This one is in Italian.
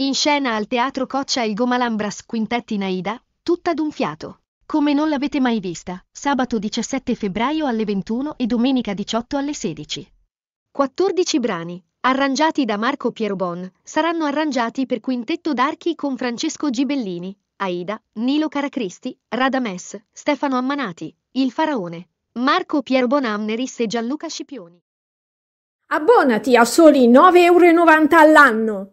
In scena al Teatro Coccia il Gomalambras Quintetti Naida, tutta d'un fiato. Come non l'avete mai vista, sabato 17 febbraio alle 21 e domenica 18 alle 16. 14 brani, arrangiati da Marco Pierobon, saranno arrangiati per Quintetto d'Archi con Francesco Gibellini, Aida, Nilo Caracristi, Radames, Stefano Ammanati, Il Faraone, Marco Pierobon Amneris e Gianluca Scipioni. Abbonati a soli 9,90 euro all'anno.